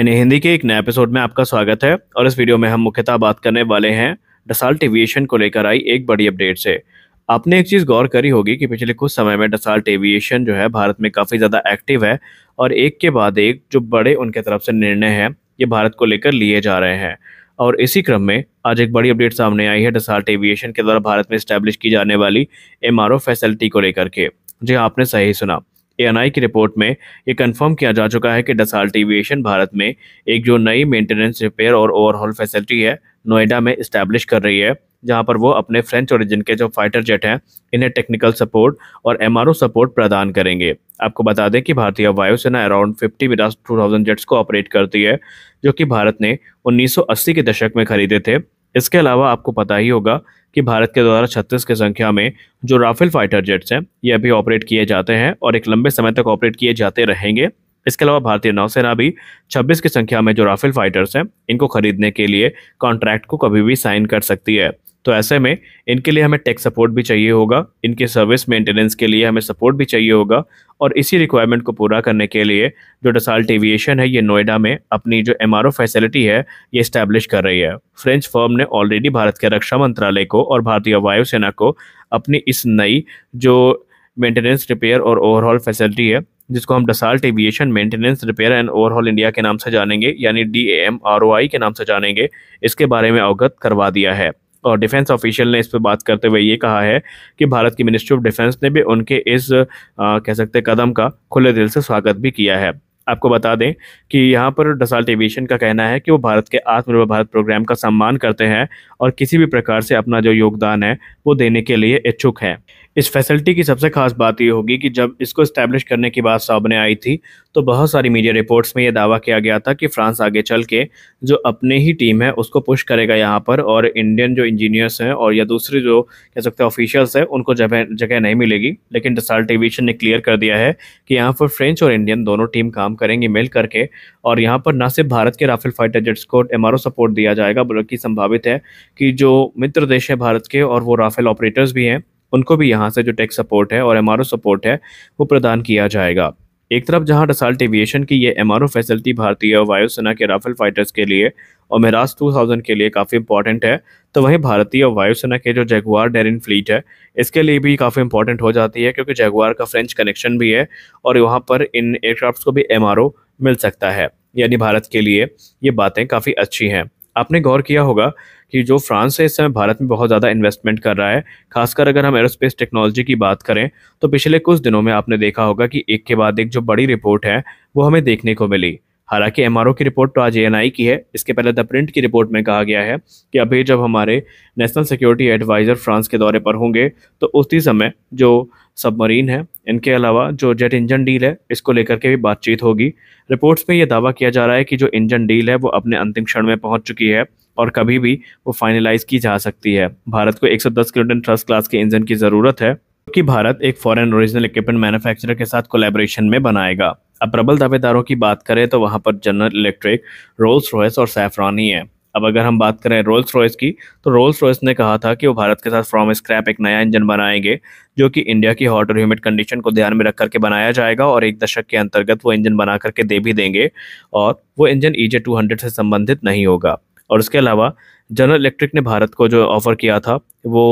N Hindi के एक नए एपिसोड में आपका स्वागत है और इस वीडियो में हम मुख्यतः बात करने वाले हैं डसाल्ट एविएशन को लेकर आई एक बड़ी अपडेट से आपने एक चीज़ गौर करी होगी कि पिछले कुछ समय में डसाल्ट एविएशन जो है भारत में काफ़ी ज़्यादा एक्टिव है और एक के बाद एक जो बड़े उनके तरफ से निर्णय हैं ये भारत को लेकर लिए जा रहे हैं और इसी क्रम में आज एक बड़ी अपडेट सामने आई है डसाल्ट एविएशन के द्वारा भारत में स्टैब्लिश की जाने वाली एम फैसिलिटी को लेकर के जी हाँ, आपने सही सुना एएनआई की रिपोर्ट में ये कंफर्म किया जा चुका है कि डसाल्ट एविएशन भारत में एक जो नई मेंटेनेंस रिपेयर और ओवरहॉल फैसिलिटी है नोएडा में इस्टेब्लिश कर रही है जहां पर वो अपने फ्रेंच ओरिजिन के जो फाइटर जेट हैं इन्हें टेक्निकल सपोर्ट और एम सपोर्ट प्रदान करेंगे आपको बता दें कि भारतीय वायुसेना अराउंड 50 मिराज 2000 जेट्स को ऑपरेट करती है जो कि भारत ने 1980 के दशक में खरीदे थे इसके अलावा आपको पता ही होगा कि भारत के द्वारा छत्तीस की संख्या में जो राफेल फाइटर जेट्स हैं ये अभी ऑपरेट किए जाते हैं और एक लंबे समय तक ऑपरेट किए जाते रहेंगे इसके अलावा भारतीय नौसेना भी 26 की संख्या में जो राफेल फाइटर्स हैं इनको खरीदने के लिए कॉन्ट्रैक्ट को कभी भी साइन कर सकती है तो ऐसे में इनके लिए हमें टेक सपोर्ट भी चाहिए होगा इनके सर्विस मेंटेनेंस के लिए हमें सपोर्ट भी चाहिए होगा और इसी रिक्वायरमेंट को पूरा करने के लिए जो डसाल्ट एविएशन है ये नोएडा में अपनी जो एम फैसिलिटी है ये इस्टेब्लिश कर रही है फ्रेंच फर्म ने ऑलरेडी भारत के रक्षा मंत्रालय को और भारतीय वायुसेना को अपनी इस नई जो मेंटेनेंस रिपेयर और ओवरऑल फैसिलिटी है जिसको हम Dassault Aviation maintenance repair and overhaul India के नाम से जानेंगे यानी डी के नाम से जानेंगे इसके बारे में अवगत करवा दिया है डिफेंस ऑफिशियल ने इस पर बात करते हुए ये कहा है कि भारत की मिनिस्ट्री ऑफ डिफेंस ने भी उनके इस आ, कह सकते कदम का खुले दिल से स्वागत भी किया है आपको बता दें कि यहाँ पर डसाल्ट एविएशन का कहना है कि वो भारत के आत्मनिर्भर भारत प्रोग्राम का सम्मान करते हैं और किसी भी प्रकार से अपना जो योगदान है वो देने के लिए इच्छुक हैं इस फैसिलिटी की सबसे खास बात यह होगी कि जब इसको इस्टेब्लिश करने की बात सामने आई थी तो बहुत सारी मीडिया रिपोर्ट्स में यह दावा किया गया था कि फ्रांस आगे चल के जो अपने ही टीम है उसको पुश करेगा यहाँ पर और इंडियन जो इंजीनियर्स हैं और या दूसरे जो कह सकते हैं ऑफिशियल्स हैं उनको जगह जगह नहीं मिलेगी लेकिन डसाल्ट एविएशन ने क्लियर कर दिया है कि यहाँ पर फ्रेंच और इंडियन दोनों टीम काम करेंगी मिल करके और यहाँ पर ना सिर्फ भारत के राफेल फाइटर जेट्स को एम सपोर्ट दिया जाएगा बल्कि संभावित है कि जो मित्र देश है भारत के और वो राफेल ऑपरेटर्स भी हैं उनको भी यहाँ से जो टेक सपोर्ट है और एम सपोर्ट है वो प्रदान किया जाएगा एक तरफ जहाँ डसाल्ट एविएशन की ये एम फैसिलिटी भारतीय वायुसेना के राफेल फाइटर्स के लिए और मेराज 2000 के लिए काफ़ी इंपॉर्टेंट है तो वहीं भारतीय वायुसेना के जो जैगुआर डेरिन फ्लीट है इसके लिए भी काफ़ी इंपॉर्टेंट हो जाती है क्योंकि जगुआर का फ्रेंच कनेक्शन भी है और वहाँ पर इन एयरक्राफ्ट को भी एम मिल सकता है यानी भारत के लिए ये बातें काफ़ी अच्छी हैं आपने गौर किया होगा कि जो फ्रांस है इस समय भारत में बहुत ज़्यादा इन्वेस्टमेंट कर रहा है खासकर अगर हम एरोस्पेस टेक्नोलॉजी की बात करें तो पिछले कुछ दिनों में आपने देखा होगा कि एक के बाद एक जो बड़ी रिपोर्ट है वो हमें देखने को मिली हालांकि एम की रिपोर्ट तो आज ए की है इसके पहले द प्रिंट की रिपोर्ट में कहा गया है कि अभी जब हमारे नेशनल सिक्योरिटी एडवाइज़र फ्रांस के दौरे पर होंगे तो उसी समय जो सबमरीन है इनके अलावा जो जेट इंजन डील है इसको लेकर के भी बातचीत होगी रिपोर्ट्स में ये दावा किया जा रहा है कि जो इंजन डील है वो अपने अंतिम क्षण में पहुंच चुकी है और कभी भी वो फाइनलाइज की जा सकती है भारत को 110 किलोटन थ्रस्ट क्लास के इंजन की ज़रूरत है क्योंकि भारत एक फॉरेन ओरिजिनल इक्विपमेंट मैन्युफैक्चरर के साथ कोलेबोरेशन में बनाएगा अब प्रबल दावेदारों की बात करें तो वहाँ पर जनरल इलेक्ट्रिक रोल्स रॉयस और सैफरानी है अब अगर हम बात करें रोल्स रॉयस की तो रोल्स रॉयस ने कहा था कि वो भारत के साथ फ्रॉम स्क्रैप एक नया इंजन बनाएंगे जो कि इंडिया की हॉट और ह्यूमिड कंडीशन को ध्यान में रख करके बनाया जाएगा और एक दशक के अंतर्गत वो इंजन बना करके दे भी देंगे और वो इंजन ई जे से संबंधित नहीं होगा और उसके अलावा जनरल इलेक्ट्रिक ने भारत को जो ऑफ़र किया था वो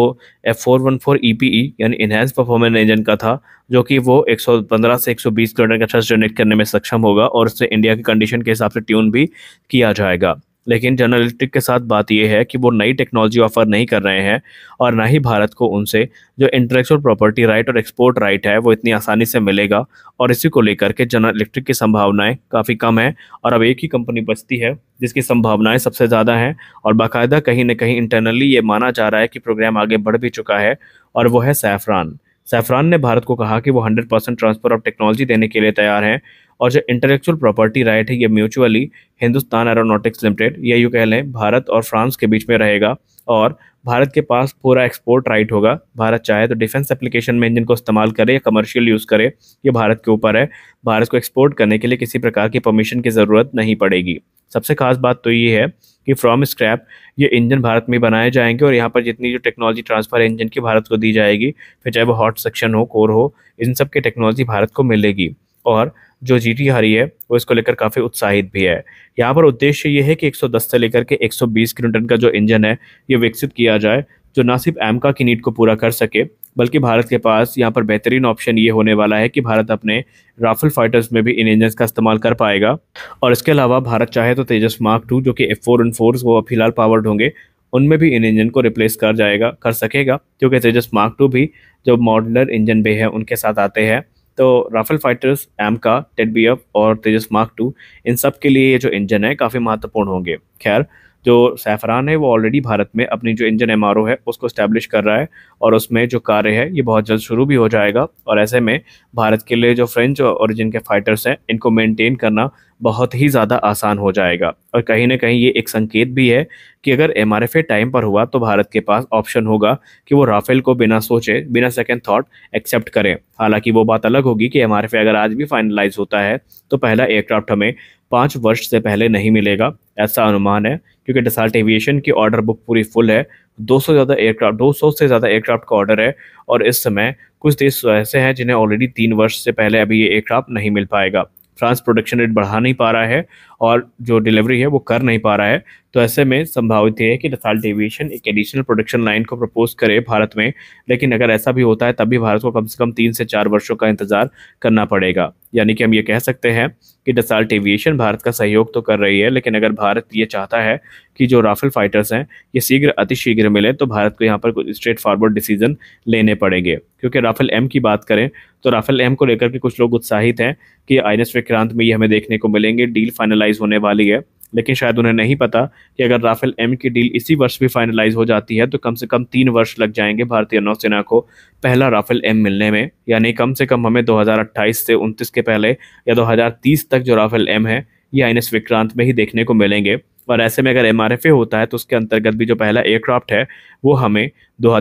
F four one four E P E यानी इन्हेंस परफॉर्मेंस इंजन का था जो कि वो 115 से 120 किलोमीटर का थ्रस्ट जनरेट करने में सक्षम होगा और उससे इंडिया की कंडीशन के हिसाब से ट्यून भी किया जाएगा लेकिन जनरल इलेक्ट्रिक के साथ बात यह है कि वो नई टेक्नोलॉजी ऑफर नहीं कर रहे हैं और ना ही भारत को उनसे जो इंटेलेक्चुअल प्रॉपर्टी राइट और एक्सपोर्ट राइट है वो इतनी आसानी से मिलेगा और इसी को लेकर के जनरल इलेक्ट्रिक की संभावनाएँ काफ़ी कम है और अब एक ही कंपनी बचती है जिसकी संभावनाएं सबसे ज़्यादा हैं और बाकायदा कहीं ना कहीं इंटरनली ये माना जा रहा है कि प्रोग्राम आगे बढ़ भी चुका है और वो है सैफरान सैफरान ने भारत को कहा कि वो 100 परसेंट ट्रांसफर ऑफ टेक्नोलॉजी देने के लिए तैयार हैं और जो इंटेलेक्चुअल प्रॉपर्टी राइट है ये म्यूचुअली हिंदुस्तान एरोनॉटिक्स लिमिटेड या यूँ कह लें भारत और फ्रांस के बीच में रहेगा और भारत के पास पूरा एक्सपोर्ट राइट होगा भारत चाहे तो डिफेंस एप्लीकेशन में इंजन को इस्तेमाल करे या कमर्शियल यूज़ करे ये भारत के ऊपर है भारत को एक्सपोर्ट करने के लिए किसी प्रकार की परमिशन की ज़रूरत नहीं पड़ेगी सबसे खास बात तो ये है कि फ्रॉम स्क्रैप ये इंजन भारत में बनाए जाएंगे और यहाँ पर जितनी जो टेक्नोलॉजी ट्रांसफ़र है इंजन की भारत को दी जाएगी फिर चाहे वो हॉट सेक्शन हो कोर हो इन सब की टेक्नोलॉजी भारत को मिलेगी और जो जीटी हारी है वो इसको लेकर काफ़ी उत्साहित भी है यहाँ पर उद्देश्य ये है कि 110 से लेकर के 120 किलोमीटर का जो इंजन है ये विकसित किया जाए जो ना सिर्फ एमका की नीड को पूरा कर सके बल्कि भारत के पास यहाँ पर बेहतरीन ऑप्शन ये होने वाला है कि भारत अपने राफेल फाइटर्स में भी इन इंजन का इस्तेमाल कर पाएगा और इसके अलावा भारत चाहे तो तेजस मार्क टू जो कि एफ फोर एन फोर्स वो फिलहाल पावर्ड होंगे उनमें भी इन इंजन को रिप्लेस कर जाएगा कर सकेगा क्योंकि तेजस मार्क टू भी जो मॉडलर इंजन भी है उनके साथ आते हैं तो Rafale fighters AMCA TED B F और तेजस मार्क टू इन सब के लिए ये जो इंजन है काफ़ी महत्वपूर्ण होंगे खैर जो सैफरान है वो ऑलरेडी भारत में अपनी जो इंजन एम है उसको स्टैब्लिश कर रहा है और उसमें जो कार्य है ये बहुत जल्द शुरू भी हो जाएगा और ऐसे में भारत के लिए जो फ्रेंच ओरिजिन के फाइटर्स हैं इनको मेनटेन करना बहुत ही ज़्यादा आसान हो जाएगा और कहीं ना कहीं ये एक संकेत भी है कि अगर एम आर टाइम पर हुआ तो भारत के पास ऑप्शन होगा कि वो राफेल को बिना सोचे बिना सेकेंड थाट एक्सेप्ट करें हालांकि वो बात अलग होगी कि एम अगर आज भी फाइनलाइज होता है तो पहला एयरक्राफ्ट हमें पाँच वर्ष से पहले नहीं मिलेगा ऐसा अनुमान है क्योंकि डिसाल्ट एविएशन की ऑर्डर बुक पूरी फुल है 200 ज़्यादा एयरक्राफ्ट 200 से ज़्यादा एयरक्राफ्ट का ऑर्डर है और इस समय कुछ देश ऐसे हैं जिन्हें ऑलरेडी तीन वर्ष से पहले अभी ये एयरक्राफ्ट नहीं मिल पाएगा फ्रांस प्रोडक्शन रेट बढ़ा नहीं पा रहा है और जो डिलीवरी है वो कर नहीं पा रहा है तो ऐसे में संभावित है कि डसाल्ट एविएशन एक एडिशनल प्रोडक्शन लाइन को प्रपोज करे भारत में लेकिन अगर ऐसा भी होता है तब भी भारत को कम से कम तीन से चार वर्षों का इंतजार करना पड़ेगा यानी कि हम ये कह सकते हैं कि डसाल्ट एविएशन भारत का सहयोग तो कर रही है लेकिन अगर भारत ये चाहता है कि जो राफेल फाइटर्स हैं ये शीघ्र अतिशीघ्र मिले तो भारत को यहाँ पर कुछ स्ट्रेट फॉरवर्ड डिसीजन लेने पड़ेंगे क्योंकि राफेल एम की बात करें तो राफेल एम को लेकर के कुछ लोग उत्साहित हैं कि आई एन विक्रांत में ये हमें देखने को मिलेंगे डील फाइनलाइज फाइनलाइज होने वाली है लेकिन शायद उन्हें नहीं पता कि अगर राफेल एम की डील इसी वर्ष भी फाइनलाइज हो जाती है तो कम से कम तीन वर्ष लग जाएंगे भारतीय नौसेना को पहला राफेल एम मिलने में यानी कम से कम हमें 2028 से 29 के पहले या 2030 तक जो राफेल एम है ये आई विक्रांत में ही देखने को मिलेंगे और ऐसे में अगर एम होता है तो उसके अंतर्गत भी जो पहला एयरक्राफ्ट है वो हमें दो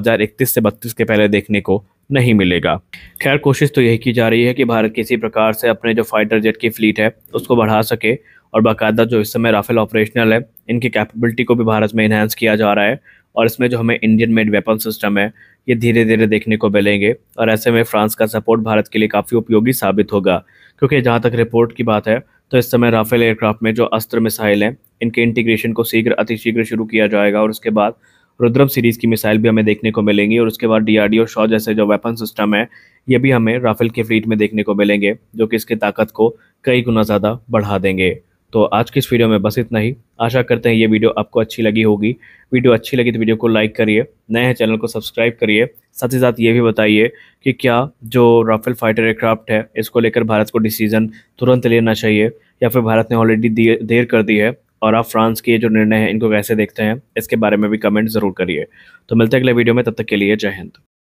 से बत्तीस के पहले देखने को नहीं मिलेगा खैर कोशिश तो यही की जा रही है कि भारत किसी प्रकार से अपने जो फाइटर जेट की फ्लीट है उसको बढ़ा सके और बाकायदा जो इस समय राफेल ऑपरेशनल है इनकी कैपेबिलिटी को भी भारत में इन्हेंस किया जा रहा है और इसमें जो हमें इंडियन मेड वेपन सिस्टम है ये धीरे धीरे देखने को मिलेंगे और ऐसे में फ्रांस का सपोर्ट भारत के लिए काफ़ी उपयोगी साबित होगा क्योंकि जहाँ तक रिपोर्ट की बात है तो इस समय राफेल एयरक्राफ्ट में जो अस्त्र मिसाइल हैं इनके इंटीग्रेशन को शीघ्र अतिशीघ्र शुरू किया जाएगा और उसके बाद रुद्रम सीरीज़ की मिसाइल भी हमें देखने को मिलेंगी और उसके बाद और शॉ जैसे जो वेपन सिस्टम है ये भी हमें राफेल के फ्लीट में देखने को मिलेंगे जो कि इसकी ताकत को कई गुना ज़्यादा बढ़ा देंगे तो आज की इस वीडियो में बस इतना ही आशा करते हैं ये वीडियो आपको अच्छी लगी होगी वीडियो अच्छी लगी तो वीडियो को लाइक करिए नए चैनल को सब्सक्राइब करिए साथ ही साथ ये भी बताइए कि क्या जो राफेल फाइटर एयरक्राफ्ट है इसको लेकर भारत को डिसीजन तुरंत लेना चाहिए या फिर भारत ने ऑलरेडी देर कर दी है और आप फ्रांस के जो निर्णय हैं इनको कैसे देखते हैं इसके बारे में भी कमेंट ज़रूर करिए तो मिलते अगले वीडियो में तब तक के लिए जय हिंद